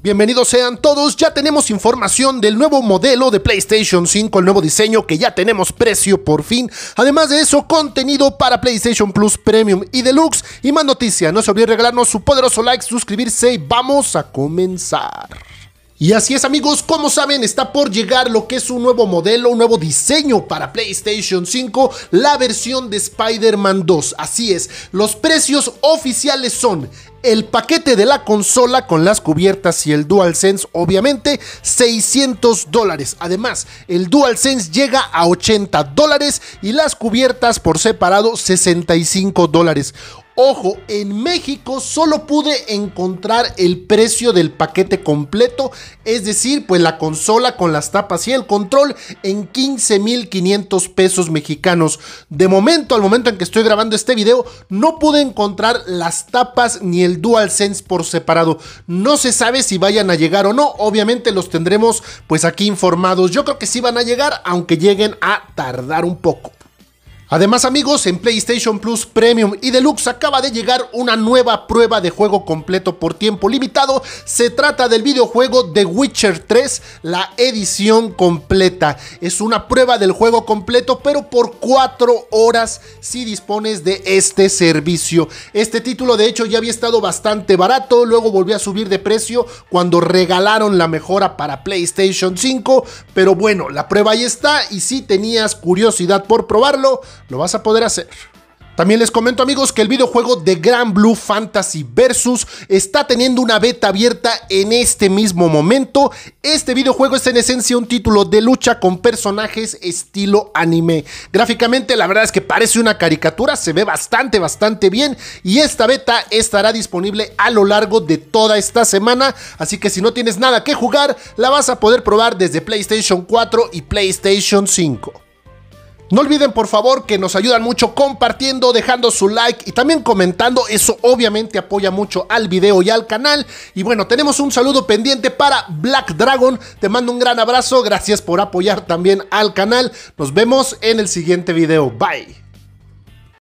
Bienvenidos sean todos, ya tenemos información del nuevo modelo de PlayStation 5, el nuevo diseño que ya tenemos precio por fin. Además de eso, contenido para PlayStation Plus Premium y Deluxe. Y más noticias, no se olviden regalarnos su poderoso like, suscribirse y vamos a comenzar. Y así es amigos, como saben está por llegar lo que es un nuevo modelo, un nuevo diseño para PlayStation 5, la versión de Spider-Man 2. Así es, los precios oficiales son el paquete de la consola con las cubiertas y el DualSense, obviamente, 600 dólares. Además, el DualSense llega a 80 dólares y las cubiertas por separado, 65 dólares. Ojo, en México solo pude encontrar el precio del paquete completo, es decir, pues la consola con las tapas y el control en 15.500 pesos mexicanos. De momento, al momento en que estoy grabando este video, no pude encontrar las tapas ni el DualSense por separado. No se sabe si vayan a llegar o no, obviamente los tendremos pues aquí informados. Yo creo que sí van a llegar, aunque lleguen a tardar un poco. Además amigos, en PlayStation Plus Premium y Deluxe acaba de llegar una nueva prueba de juego completo por tiempo limitado. Se trata del videojuego The Witcher 3, la edición completa. Es una prueba del juego completo, pero por 4 horas si dispones de este servicio. Este título de hecho ya había estado bastante barato, luego volvió a subir de precio cuando regalaron la mejora para PlayStation 5, pero bueno, la prueba ahí está y si tenías curiosidad por probarlo, lo vas a poder hacer. También les comento amigos que el videojuego de Grand Blue Fantasy Versus está teniendo una beta abierta en este mismo momento. Este videojuego es en esencia un título de lucha con personajes estilo anime. Gráficamente la verdad es que parece una caricatura, se ve bastante bastante bien y esta beta estará disponible a lo largo de toda esta semana. Así que si no tienes nada que jugar, la vas a poder probar desde PlayStation 4 y PlayStation 5. No olviden por favor que nos ayudan mucho compartiendo, dejando su like y también comentando. Eso obviamente apoya mucho al video y al canal. Y bueno, tenemos un saludo pendiente para Black Dragon. Te mando un gran abrazo. Gracias por apoyar también al canal. Nos vemos en el siguiente video. Bye.